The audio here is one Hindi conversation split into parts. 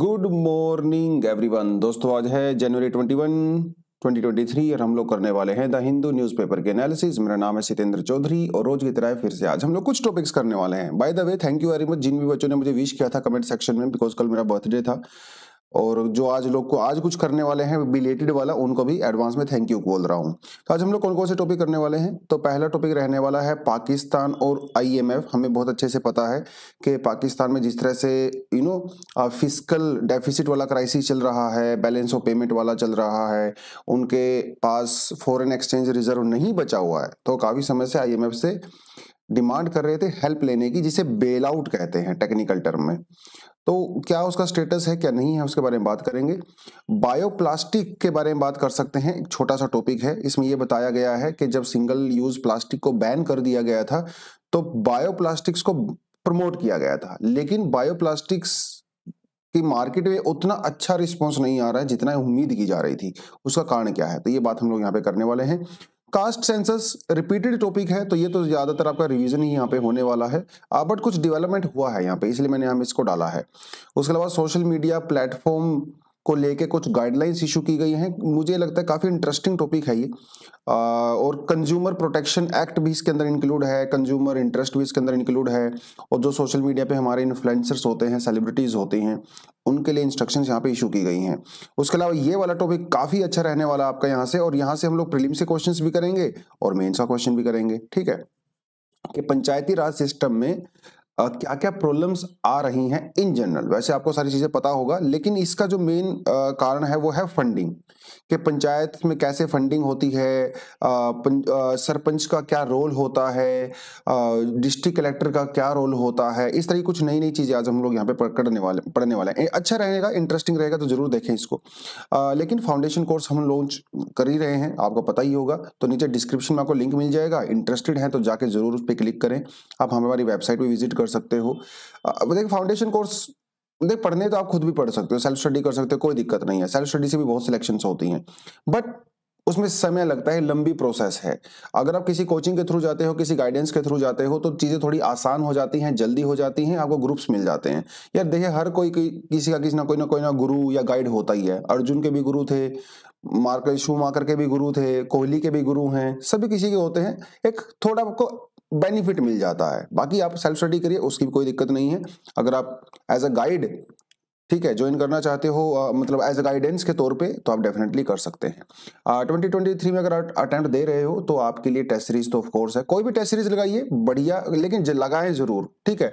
गुड मॉर्निंग एवरीवन दोस्तों आज है जनवरी 21 2023 और हम लोग करने वाले हैं द हिंदू न्यूज़पेपर के एनालिसिस मेरा नाम है सितेंद्र चौधरी और रोज की तरह फिर से आज हम लोग कुछ टॉपिक्स करने वाले हैं by the way thank you very much जिन भी बच्चों ने मुझे विश किया था कमेंट सेक्शन में बिकॉज कल मेरा बर्थडे था और जो आज लोग को आज कुछ करने वाले हैं बिलेटेड वाला उनको भी एडवांस में थैंक यू बोल रहा हूँ तो आज हम लोग कौन कौन से टॉपिक करने वाले हैं तो पहला टॉपिक रहने वाला है पाकिस्तान और आईएमएफ हमें बहुत अच्छे से पता है कि पाकिस्तान में जिस तरह से यू नो फिजिकल डेफिसिट वाला क्राइसिस चल रहा है बैलेंस ऑफ पेमेंट वाला चल रहा है उनके पास फॉरन एक्सचेंज रिजर्व नहीं बचा हुआ है तो काफ़ी समय से आई से डिमांड कर रहे थे हेल्प लेने की जिसे बेल आउट कहते हैं टेक्निकल टर्म में तो क्या उसका स्टेटस है क्या नहीं है उसके बारे में बात करेंगे बायोप्लास्टिक के बारे में बात कर सकते हैं एक छोटा सा टॉपिक है इसमें यह बताया गया है कि जब सिंगल यूज प्लास्टिक को बैन कर दिया गया था तो बायोप्लास्टिक्स को प्रमोट किया गया था लेकिन बायोप्लास्टिक्स की मार्केट में उतना अच्छा रिस्पॉन्स नहीं आ रहा है जितना उम्मीद की जा रही थी उसका कारण क्या है तो ये बात हम लोग यहाँ पे करने वाले हैं कास्ट सेंसस रिपीटेड टॉपिक है तो ये तो ज़्यादातर आपका रिवीजन ही यहाँ पे होने वाला है आ, बट कुछ डेवलपमेंट हुआ है यहाँ पे इसलिए मैंने यहाँ इसको डाला है उसके अलावा सोशल मीडिया प्लेटफॉर्म को लेके कुछ गाइडलाइंस इशू की गई हैं मुझे लगता है काफ़ी इंटरेस्टिंग टॉपिक है ये और कंज्यूमर प्रोटेक्शन एक्ट भी इसके अंदर इंक्लूड है कंज्यूमर इंटरेस्ट भी इसके अंदर इंक्लूड है और जो सोशल मीडिया पे हमारे इन्फ्लुएंसर्स होते हैं सेलिब्रिटीज़ होते हैं उनके लिए इंस्ट्रक्शंस यहाँ पे इशू की गई हैं उसके अलावा ये वाला टॉपिक काफ़ी अच्छा रहने वाला आपका यहाँ से और यहाँ से हम लोग प्रिलिम से क्वेश्चन भी करेंगे और मेंस का क्वेश्चन भी करेंगे ठीक है कि पंचायती राज सिस्टम में क्या क्या प्रॉब्लम्स आ रही हैं इन जनरल वैसे आपको सारी चीजें पता होगा लेकिन इसका जो मेन कारण है वो है फंडिंग कि पंचायत में कैसे फंडिंग होती है सरपंच का क्या रोल होता है डिस्ट्रिक्ट कलेक्टर का क्या रोल होता है इस तरह की कुछ नई नई चीज़ें आज हम लोग यहाँ पे पढ़ने वाले पढ़ने वाले हैं अच्छा रहेगा इंटरेस्टिंग रहेगा तो ज़रूर देखें इसको आ, लेकिन फाउंडेशन कोर्स हम लॉन्च कर ही रहे हैं आपको पता ही होगा तो नीचे डिस्क्रिप्शन में आपको लिंक मिल जाएगा इंटरेस्टेड हैं तो जाके ज़रूर उस पर क्लिक करें आप हमारी वेबसाइट पर विजिट कर सकते हो देखिए फाउंडेशन कोर्स देख पढ़ने तो आप खुद भी पढ़ सकते हो सेल्फ स्टडी कर सकते हो कोई दिक्कत नहीं है सेल्फ स्टडी से भी बहुत सिलेक्शन होती हैं बट उसमें समय लगता है लंबी प्रोसेस है अगर आप किसी कोचिंग के थ्रू जाते हो किसी गाइडेंस के थ्रू जाते हो तो चीज़ें थोड़ी आसान हो जाती हैं जल्दी हो जाती हैं आपको ग्रुप्स मिल जाते हैं यार देखिए हर कोई किसी का किसी ना कोई ना कोई ना गुरु या गाइड होता ही है अर्जुन के भी गुरु थे मार्कर शू मार्कर के भी गुरु थे कोहली के भी गुरु हैं सभी किसी के होते हैं एक थोड़ा आपको बेनिफिट मिल जाता है बाकी आप सेल्फ स्टडी करिए उसकी भी कोई दिक्कत नहीं है अगर आप एज अ गाइड ठीक है ज्वाइन करना चाहते हो आ, मतलब एज अ गाइडेंस के तौर पे तो आप डेफिनेटली कर सकते हैं ट्वेंटी ट्वेंटी थ्री में अगर आप अटैम्प्ट दे रहे हो तो आपके लिए टेस्ट सीरीज तो ऑफकोर्स है कोई भी टेस्ट सीरीज लगाइए बढ़िया लेकिन लगाएं जरूर ठीक है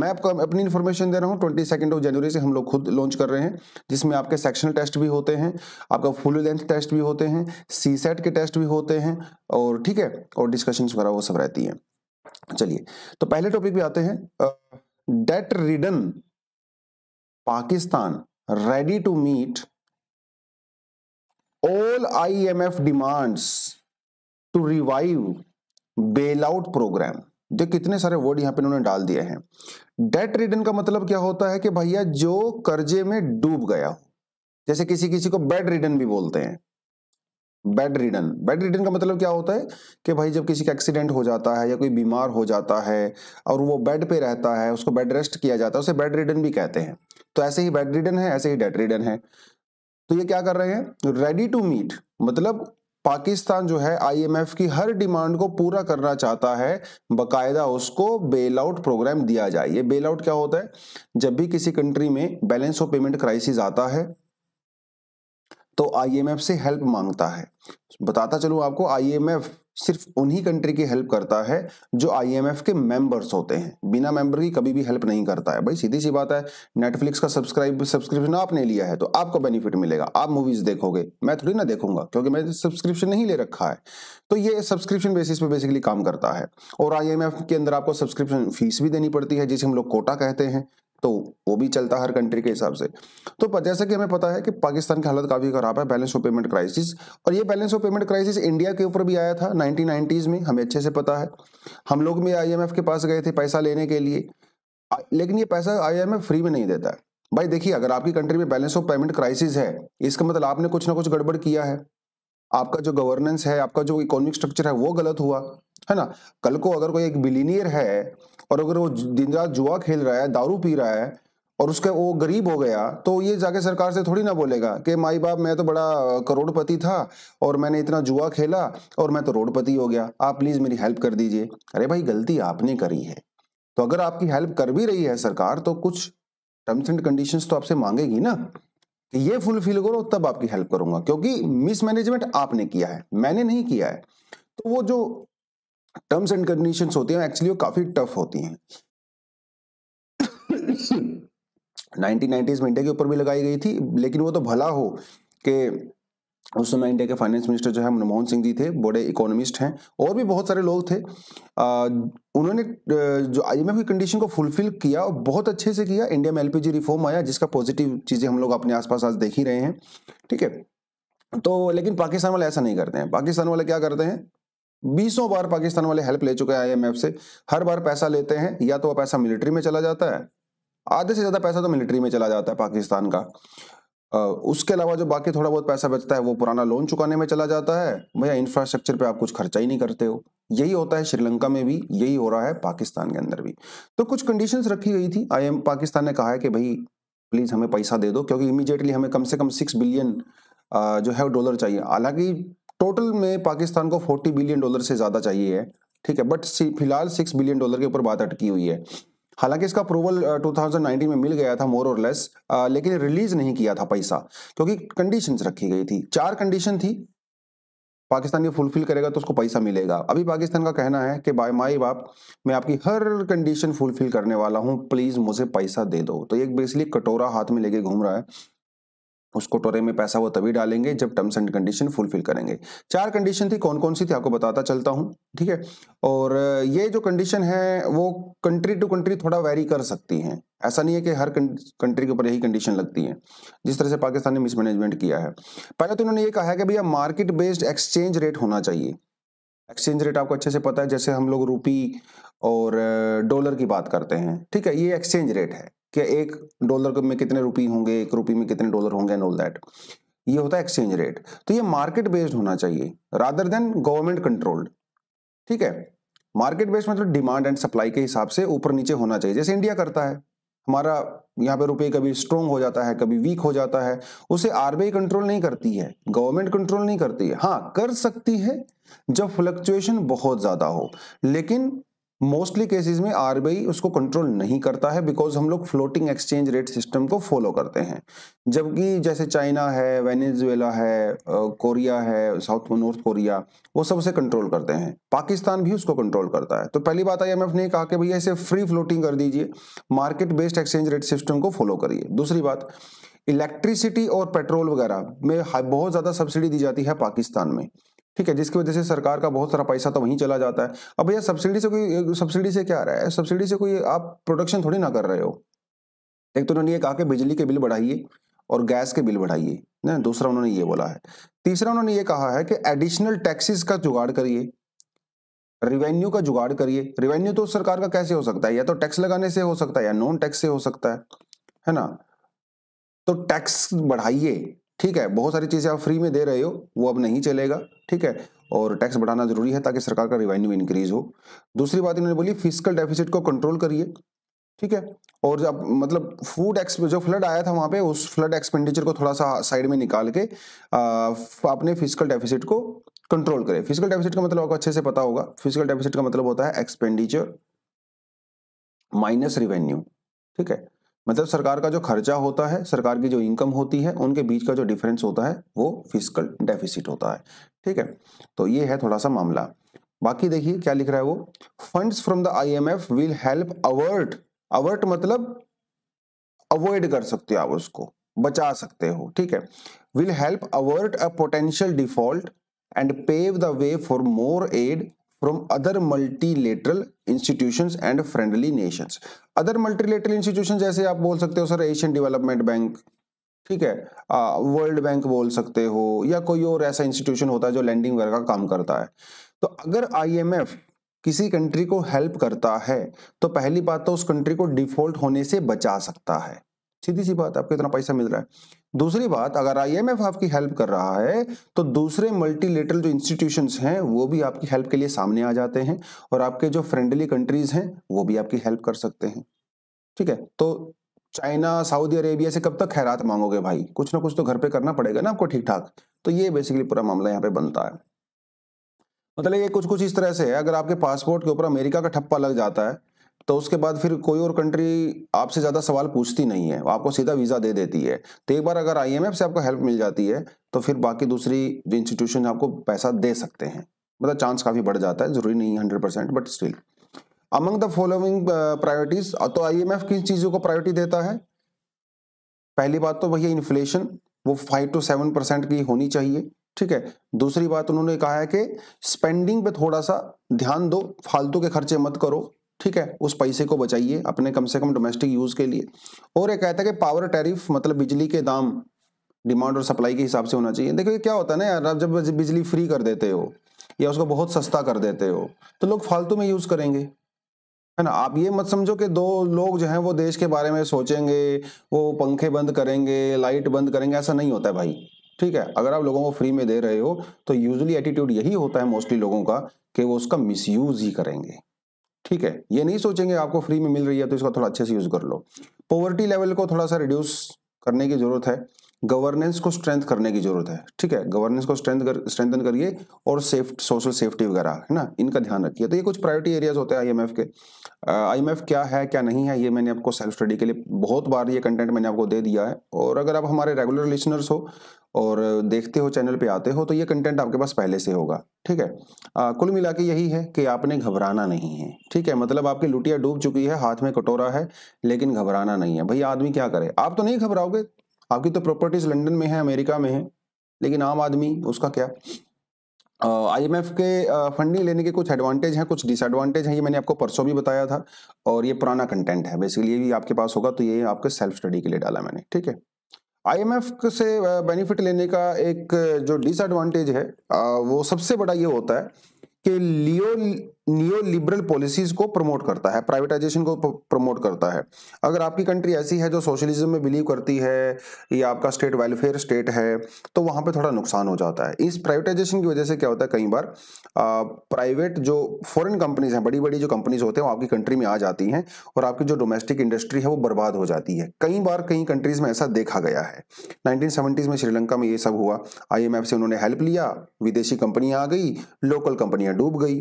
मैं आपको अपनी इन्फॉर्मेशन दे रहा हूँ ट्वेंटी सेकेंड ऑफ जनवरी से हम लोग खुद लॉन्च कर रहे हैं जिसमें आपके सेक्शनल टेस्ट भी होते हैं आपका फुल लेंथ टेस्ट भी होते हैं सी सेट के टेस्ट भी होते हैं और ठीक है और डिस्कशन वगैरह वो सब रहती हैं चलिए तो पहले टॉपिक पे आते हैं debt ridden Pakistan ready to meet all IMF demands to revive bail out programme जो कितने सारे वर्ड यहां पे उन्होंने डाल दिए हैं डेट रिडन का मतलब क्या होता है कि भैया जो कर्जे में डूब गया जैसे किसी किसी को बेड रिडन भी बोलते हैं बेड रिडन बेड रिडन का मतलब क्या होता है कि भाई जब किसी का एक्सीडेंट हो जाता है या कोई बीमार हो जाता है और वो बेड पे रहता है उसको बेड रेस्ट किया जाता है उसे बेड रिडन भी कहते हैं तो ऐसे ही बेड रिडन है ऐसे ही डेड रिडन है तो ये क्या कर रहे हैं रेडी टू मीट मतलब पाकिस्तान जो है आईएमएफ की हर डिमांड को पूरा करना चाहता है बकायदा उसको बेल आउट प्रोग्राम दिया जाए ये बेल आउट क्या होता है जब भी किसी कंट्री में बैलेंस ऑफ पेमेंट क्राइसिस आता है तो आईएमएफ से हेल्प मांगता है बताता चलूँ आपको आईएमएफ सिर्फ उन्हीं कंट्री की हेल्प करता है जो आईएमएफ के मेंबर्स होते हैं बिना मेंबर की कभी भी हेल्प नहीं करता है भाई सीधी सी बात है नेटफ्लिक्स का सब्सक्राइब सब्सक्रिप्शन आपने लिया है तो आपको बेनिफिट मिलेगा आप मूवीज देखोगे मैं थोड़ी ना देखूंगा क्योंकि मैं सब्सक्रिप्शन नहीं ले रखा है तो ये सब्सक्रिप्शन बेसिस पे बेसिकली काम करता है और आई के अंदर आपको सब्सक्रिप्शन फीस भी देनी पड़ती है जिसे हम लोग कोटा कहते हैं तो वो भी चलता हर कंट्री के हिसाब से तो जैसा कि हमें पता है कि पाकिस्तान की हालत काफ़ी खराब है बैलेंस ऑफ पेमेंट क्राइसिस और ये balance of payment crisis India के ऊपर भी आया था 1990s में हमें अच्छे से पता है हम लोग भी आईएमएफ के पास गए थे पैसा लेने के लिए लेकिन ये पैसा आई फ्री में नहीं देता है भाई देखिए अगर आपकी कंट्री में बैलेंस ऑफ पेमेंट क्राइसिस है इसका मतलब आपने कुछ ना कुछ गड़बड़ किया है आपका जो गवर्नेंस है आपका जो इकोनॉमिक स्ट्रक्चर है वो गलत हुआ है ना कल को अगर कोई एक बिलीनियर है और अगर वो दिन रात जुआ खेल रहा है दारू पी रहा है और उसके वो गरीब हो गया तो ये जाके सरकार से थोड़ी ना बोलेगा कि माई बाप मैं तो बड़ा करोड़पति था और मैंने इतना जुआ खेला और मैं तो रोडपति हो गया आप प्लीज़ मेरी हेल्प कर दीजिए अरे भाई गलती आपने करी है तो अगर आपकी हेल्प कर भी रही है सरकार तो कुछ टर्म्स एंड कंडीशंस तो आपसे मांगेगी ना कि ये फुलफिल करो तब आपकी हेल्प करूंगा क्योंकि मिसमैनेजमेंट आपने किया है मैंने नहीं किया है तो वो जो टर्म्स एंड कंडीशंस होती हैं एक्चुअली वो काफ़ी टफ होती हैं 1990s में इंडिया के ऊपर भी लगाई गई थी लेकिन वो तो भला हो कि उस समय इंडिया के फाइनेंस मिनिस्टर जो है मनमोहन सिंह जी थे बड़े इकोनॉमिस्ट हैं और भी बहुत सारे लोग थे आ, उन्होंने जो आईएमएफ की कंडीशन को फुलफिल किया और बहुत अच्छे से किया इंडिया में एलपीजी रिफॉर्म आया जिसका पॉजिटिव चीज़ें हम लोग अपने आसपास आज देख ही रहे हैं ठीक है तो लेकिन पाकिस्तान वाले ऐसा नहीं करते हैं पाकिस्तान वाले क्या करते हैं बीसों बार पाकिस्तान वाले हेल्प ले चुके हैं आईएमएफ से हर बार पैसा लेते हैं या तो वह पैसा मिलिट्री में चला जाता है आधे से ज्यादा पैसा तो मिलिट्री में चला जाता है पाकिस्तान का उसके अलावा जो बाकी थोड़ा बहुत पैसा बचता है वो पुराना लोन चुकाने में चला जाता है भैया इंफ्रास्ट्रक्चर पे आप कुछ खर्चा ही नहीं करते हो यही होता है श्रीलंका में भी यही हो रहा है पाकिस्तान के अंदर भी तो कुछ कंडीशंस रखी गई थी आई एम पाकिस्तान ने कहा है कि भाई प्लीज हमें पैसा दे दो क्योंकि इमीजिएटली हमें कम से कम सिक्स बिलियन जो है डॉलर चाहिए हालांकि टोटल में पाकिस्तान को 40 बिलियन डॉलर से ज़्यादा चाहिए है ठीक है बट फिलहाल 6 बिलियन डॉलर के ऊपर बात अटकी हुई है हालांकि इसका अप्रूवल 2019 में मिल गया था मोर और लेस लेकिन रिलीज नहीं किया था पैसा क्योंकि कंडीशन रखी गई थी चार कंडीशन थी पाकिस्तान ये फुलफिल करेगा तो उसको पैसा मिलेगा अभी पाकिस्तान का कहना है कि बाय माई बाप मैं आपकी हर कंडीशन फुलफिल करने वाला हूँ प्लीज़ मुझे पैसा दे दो तो एक बेसिकली कटोरा हाथ में लेके घूम रहा है उस कटोरे में पैसा वो तभी डालेंगे जब टर्म्स एंड कंडीशन फुलफिल करेंगे चार कंडीशन थी कौन कौन सी थी आपको बताता चलता हूँ ठीक है और ये जो कंडीशन है वो कंट्री टू कंट्री थोड़ा वेरी कर सकती हैं ऐसा नहीं है कि हर कंट्री के ऊपर यही कंडीशन लगती है जिस तरह से पाकिस्तान ने मिसमैनेजमेंट किया है पहले तो उन्होंने ये कहा है कि भैया मार्केट बेस्ड एक्सचेंज रेट होना चाहिए एक्सचेंज रेट आपको अच्छे से पता है जैसे हम लोग रूपी और डॉलर की बात करते हैं ठीक है ये एक्सचेंज रेट है कि एक डॉलर में कितने रुपये होंगे एक रुपये में कितने डॉलर होंगे एंड ऑल दैट ये होता है एक्सचेंज रेट तो ये मार्केट बेस्ड होना चाहिए रादर देन गवर्नमेंट कंट्रोल्ड ठीक है मार्केट बेस्ड मतलब डिमांड एंड सप्लाई के हिसाब से ऊपर नीचे होना चाहिए जैसे इंडिया करता है हमारा यहाँ पे रुपये कभी स्ट्रोंग हो जाता है कभी वीक हो जाता है उसे आरबीआई कंट्रोल नहीं करती है गवर्नमेंट कंट्रोल नहीं करती है हाँ कर सकती है जब फ्लक्चुएशन बहुत ज़्यादा हो लेकिन मोस्टली केसेस में आरबीआई उसको कंट्रोल नहीं करता है बिकॉज हम लोग फ्लोटिंग एक्सचेंज रेट सिस्टम को फॉलो करते हैं जबकि जैसे चाइना है वेनेजुएला है कोरिया है साउथ नॉर्थ कोरिया वो सब उसे कंट्रोल करते हैं पाकिस्तान भी उसको कंट्रोल करता है तो पहली बात आई एम ने कहा कि भैया इसे फ्री फ्लोटिंग कर दीजिए market based exchange rate system को फॉलो करिए दूसरी बात इलेक्ट्रिसिटी और पेट्रोल वगैरह में बहुत ज़्यादा सब्सिडी दी जाती है पाकिस्तान में ठीक है जिसकी वजह से सरकार का बहुत सारा पैसा तो वहीं चला जाता है अब भैया सब्सिडी से कोई सब्सिडी से क्या आ रहा है सब्सिडी से कोई आप प्रोडक्शन थोड़ी ना कर रहे हो एक तो उन्होंने ये कहा कि बिजली के बिल बढ़ाइए और गैस के बिल बढ़ाइए ना दूसरा उन्होंने ये बोला है तीसरा उन्होंने ये कहा है कि एडिशनल टैक्सेस का जुगाड़ करिए रिवेन्यू का जुगाड़ करिए रिवेन्यू तो सरकार का कैसे हो सकता है या तो टैक्स लगाने से हो सकता है या नॉन टैक्स से हो सकता है है ना तो टैक्स बढ़ाइए ठीक है बहुत सारी चीज़ें आप फ्री में दे रहे हो वो अब नहीं चलेगा ठीक है और टैक्स बढ़ाना जरूरी है ताकि सरकार का रिवेन्यू इंक्रीज हो दूसरी बात इन्होंने बोली फिजिकल डेफिसिट को कंट्रोल करिए ठीक है और जब मतलब फूड एक्स जो फ्लड आया था वहाँ पे उस फ्लड एक्सपेंडिचर को थोड़ा सा साइड में निकाल के अपने फिजिकल डेफिसिट को कंट्रोल करें फिजिकल डेफिसिट का मतलब आपको अच्छे से पता होगा फिजिकल डेफिसिट का मतलब होता है एक्सपेंडिचर माइनस रिवेन्यू ठीक है मतलब सरकार का जो खर्चा होता है सरकार की जो इनकम होती है उनके बीच का जो डिफरेंस होता है वो फिजिकल डेफिसिट होता है ठीक है तो ये है थोड़ा सा मामला बाकी देखिए क्या लिख रहा है वो fund from the I M F will help avert avert मतलब अवॉइड कर सकते हो आप उसको बचा सकते हो ठीक है will help avert a potential default and pave the way for more aid from other multilateral institutions and friendly nations other multilateral institutions जैसे आप बोल सकते हो सर एशियन डेवलपमेंट बैंक ठीक है वर्ल्ड बैंक बोल सकते हो या कोई और ऐसा इंस्टीट्यूशन होता है जो लैंडिंग वगैरह का काम करता है तो अगर आईएमएफ किसी कंट्री को हेल्प करता है तो पहली बात तो उस कंट्री को डिफॉल्ट होने से बचा सकता है सीधी सी बात आपको इतना पैसा मिल रहा है दूसरी बात अगर आईएमएफ आपकी हेल्प कर रहा है तो दूसरे मल्टीलेटरल जो इंस्टीट्यूशंस हैं वो भी आपकी हेल्प के लिए सामने आ जाते हैं और आपके जो फ्रेंडली कंट्रीज हैं वो भी आपकी हेल्प कर सकते हैं ठीक है तो चाइना सऊदी अरेबिया से कब तक खैरात मांगोगे भाई कुछ ना कुछ तो घर पे करना पड़ेगा ना आपको ठीक ठाक तो ये बेसिकली पूरा मामला यहाँ पे बनता है मतलब ये कुछ कुछ इस तरह से है अगर आपके पासपोर्ट के ऊपर अमेरिका का ठप्पा लग जाता है तो उसके बाद फिर कोई और कंट्री आपसे ज़्यादा सवाल पूछती नहीं है आपको सीधा वीज़ा दे देती है तो एक बार अगर आई से आपको हेल्प मिल जाती है तो फिर बाकी दूसरी इंस्टीट्यूशन आपको पैसा दे सकते हैं मतलब चांस काफ़ी बढ़ जाता है ज़रूरी नहीं hundred percent but still among the following priorities तो एफ किन चीज़ों को प्रायोरिटी देता है पहली बात तो भैया इन्फ्लेशन वो फाइव टू सेवन परसेंट की होनी चाहिए ठीक है दूसरी बात उन्होंने कहा है कि स्पेंडिंग पे थोड़ा सा ध्यान दो फालतू के खर्चे मत करो ठीक है उस पैसे को बचाइए अपने कम से कम डोमेस्टिक यूज के लिए और ये कहता है कि पावर टैरिफ मतलब बिजली के दाम डिमांड और सप्लाई के हिसाब से होना चाहिए देखिए क्या होता है ना यार आप जब बिजली फ्री कर देते हो या उसको बहुत सस्ता कर देते हो तो लोग फालतू में यूज करेंगे है ना आप ये मत समझो कि दो लोग जो हैं वो देश के बारे में सोचेंगे वो पंखे बंद करेंगे लाइट बंद करेंगे ऐसा नहीं होता है भाई ठीक है अगर आप लोगों को फ्री में दे रहे हो तो यूजली एटीट्यूड यही होता है मोस्टली लोगों का कि वो उसका मिसयूज ही करेंगे ठीक है ये नहीं सोचेंगे आपको फ्री में मिल रही है तो इसका थोड़ा अच्छे से यूज़ कर लो पॉवर्टी लेवल को थोड़ा सा रिड्यूस करने की ज़रूरत है गवर्नेंस को स्ट्रेंथ करने की जरूरत है ठीक है गवर्नेंस को स्ट्रेंथ कर स्ट्रेंथन करिए और सेफ्ट सोशल सेफ्टी वगैरह है ना इनका ध्यान रखिए तो ये कुछ प्रायोरिटी एरियाज होते हैं आईएमएफ के आईएमएफ क्या है क्या नहीं है ये मैंने आपको सेल्फ स्टडी के लिए बहुत बार ये कंटेंट मैंने आपको दे दिया है और अगर आप हमारे रेगुलर लिसनर्स हो और देखते हो चैनल पर आते हो तो ये कंटेंट आपके पास पहले से होगा ठीक है आ, कुल मिला के यही है कि आपने घबराना नहीं है ठीक है मतलब आपकी लुटिया डूब चुकी है हाथ में कटोरा है लेकिन घबराना नहीं है भाई आदमी क्या करे आप तो नहीं घबराओगे आपकी तो प्रॉपर्टीज लंदन में है अमेरिका में है लेकिन आम आदमी उसका क्या आईएमएफ के फंडिंग लेने के कुछ एडवांटेज हैं कुछ डिसएडवांटेज हैं ये मैंने आपको परसों भी बताया था और ये पुराना कंटेंट है बेसिकली ये भी आपके पास होगा तो ये आपके सेल्फ स्टडी के लिए डाला मैंने ठीक है आईएमएफ से बेनिफिट लेने का एक जो डिसएडवांटेज है वो सबसे बड़ा ये होता है कि लियो नियो लिबरल पॉलिसीज को प्रमोट करता है प्राइवेटाइजेशन को प्रमोट करता है अगर आपकी कंट्री ऐसी है जो सोशलिज्म में बिलीव करती है या आपका स्टेट वेलफेयर स्टेट है तो वहां पे थोड़ा नुकसान हो जाता है इस प्राइवेटाइजेशन की वजह से क्या होता है कई बार प्राइवेट जो फॉरेन कंपनीज हैं बड़ी बड़ी जो कंपनीज होते हैं वो आपकी कंट्री में आ जाती हैं और आपकी जो डोमेस्टिक इंडस्ट्री है वो बर्बाद हो जाती है कई बार कई कंट्रीज़ में ऐसा देखा गया है नाइनटीन में श्रीलंका में ये सब हुआ आई से उन्होंने हेल्प लिया विदेशी कंपनियाँ आ गई लोकल कंपनियाँ डूब गई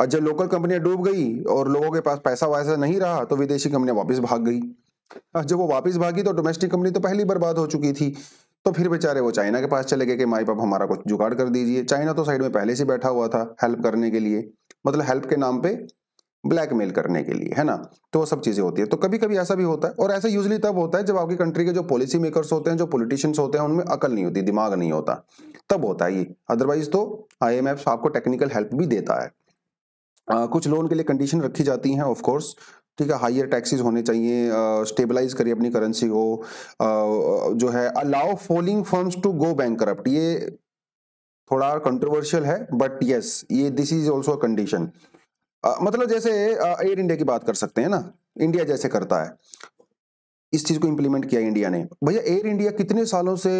और जब लोकल कंपनियां डूब गई और लोगों के पास पैसा वैसा नहीं रहा तो विदेशी कंपनियां वापस भाग गई हाँ, जब वो वापस भागी तो डोमेस्टिक कंपनी तो पहली बर्बाद हो चुकी थी तो फिर बेचारे वो चाइना के पास चले गए कि माई बाप हमारा कुछ जुगाड़ कर दीजिए चाइना तो साइड में पहले से बैठा हुआ था हेल्प करने के लिए मतलब हेल्प के नाम पे ब्लैकमेल करने के लिए है ना तो वो सब चीज़ें होती है तो कभी कभी ऐसा भी होता है और ऐसा यूजली तब होता है जब आपकी कंट्री के जो पॉलिसी मेकर्स होते हैं जो पॉलिटिशियंस होते हैं उनमें अकल नहीं होती दिमाग नहीं होता तब होता है ये अदरवाइज तो आई आपको टेक्निकल हेल्प भी देता है कुछ लोन के लिए कंडीशन रखी जाती हैं ऑफकोर्स ठीक है हाइयर टैक्सेस होने चाहिए स्टेबलाइज करिए अपनी करेंसी को जो है allow falling firms to go bankrupt ये थोड़ा कंट्रोवर्शियल है बट यस yes, ये दिस इज ऑल्सो कंडीशन मतलब जैसे एयर इंडिया की बात कर सकते हैं ना इंडिया जैसे करता है इस चीज को इंप्लीमेंट किया इंडिया ने भैया एयर इंडिया कितने सालों से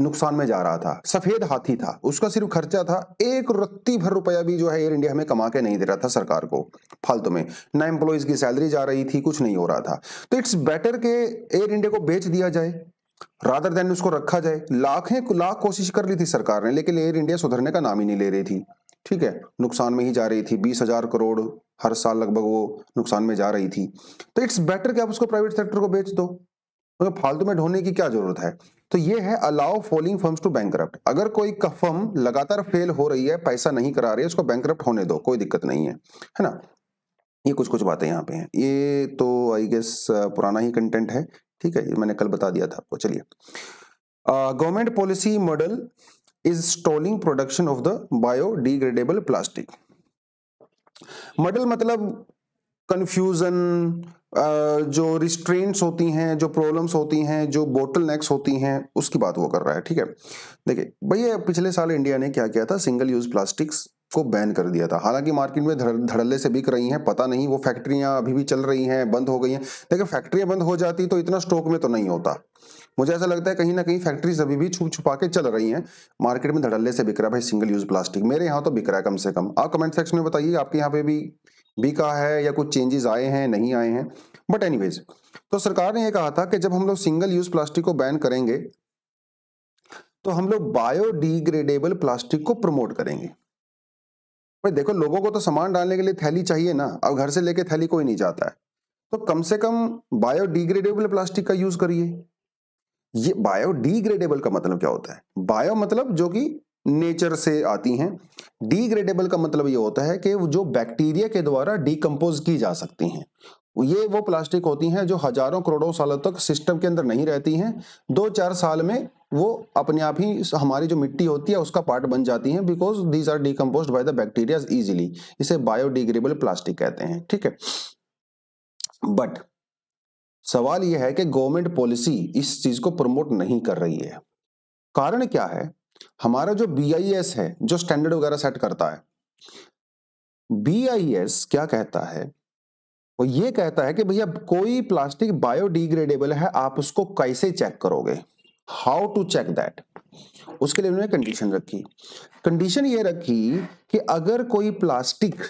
नुकसान में जा रहा था सफेद हाथी था उसका सिर्फ खर्चा था एक रत्ती भर रुपया भी जो है एयर इंडिया हमें कमा के नहीं दे रहा था सरकार को फालतू में ना एम्प्लॉयज की सैलरी जा रही थी कुछ नहीं हो रहा था तो इट्स बेटर के एयर इंडिया को बेच दिया जाए रादर देन उसको रखा जाए लाखें लाख कोशिश कर ली थी सरकार ने लेकिन एयर इंडिया सुधरने का नाम ही नहीं ले रही थी ठीक है नुकसान में ही जा रही थी बीस हजार करोड़ हर साल लगभग वो नुकसान में जा रही थी तो इट्स बेटर कि आप उसको प्राइवेट सेक्टर को बेच दो तो फालतू में ढोने की क्या जरूरत है तो ये है allow falling firms to bank अगर कोई फर्म लगातार फेल हो रही है पैसा नहीं करा रही है उसको बैंक होने दो कोई दिक्कत नहीं है है ना ये कुछ कुछ बातें यहाँ पे हैं ये तो आई गेस पुराना ही कंटेंट है ठीक है ये मैंने कल बता दिया था आपको चलिए government policy model is stalling production of the biodegradable plastic model मतलब कंफ्यूजन जो रिस्ट्रेंट्स होती हैं जो प्रॉब्लम्स होती हैं जो बोटल नेक्स होती हैं उसकी बात वो कर रहा है ठीक है देखिए भैया पिछले साल इंडिया ने क्या किया था सिंगल यूज़ प्लास्टिक्स को बैन कर दिया था हालांकि मार्केट में धड़, धड़ल्ले से बिक रही हैं पता नहीं वो फैक्ट्रियां अभी भी चल रही हैं बंद हो गई हैं देखिए फैक्ट्रियां बंद हो जाती तो इतना स्टॉक में तो नहीं होता मुझे ऐसा लगता है कहीं ना कहीं फैक्ट्रीज अभी भी छुप छुपा के चल रही हैं मार्केट में धड़ल्ले से बिक रहा है भाई सिंगल यूज प्लास्टिक मेरे यहाँ तो बिक रहा है कम से कम आप कमेंट सेक्शन में बताइए आपके यहाँ पे भी भी कहा है या कुछ चेंजेस आए हैं नहीं आए हैं बट एनीवेज तो सरकार ने यह कहा था कि जब हम लोग सिंगल यूज प्लास्टिक को बैन करेंगे तो हम लोग बायोडिग्रेडेबल प्लास्टिक को प्रमोट करेंगे भाई देखो लोगों को तो सामान डालने के लिए थैली चाहिए ना अब घर से लेके थैली कोई नहीं जाता है तो कम से कम बायोडिग्रेडेबल प्लास्टिक का यूज करिए ये बायोडिग्रेडेबल का मतलब क्या होता है बायो मतलब जो कि नेचर से आती हैं डिग्रेडेबल का मतलब ये होता है कि जो बैक्टीरिया के द्वारा डिकम्पोज की जा सकती हैं ये वो प्लास्टिक होती हैं जो हजारों करोड़ों सालों तक सिस्टम के अंदर नहीं रहती हैं दो चार साल में वो अपने आप ही हमारी जो मिट्टी होती है उसका पार्ट बन जाती हैं because these are decompose by the bacteria easily इसे बायोडिग्रेडेबल प्लास्टिक कहते हैं ठीक है बट सवाल यह है कि गवर्नमेंट पॉलिसी इस चीज को प्रमोट नहीं कर रही है कारण क्या है हमारा जो बी है जो स्टैंडर्ड वगैरह सेट करता है बी क्या कहता है वो ये कहता है कि भैया कोई प्लास्टिक बायोडिग्रेडेबल है आप उसको कैसे चेक करोगे हाउ टू चेक दैट उसके लिए उन्होंने कंडीशन रखी कंडीशन ये रखी कि अगर कोई प्लास्टिक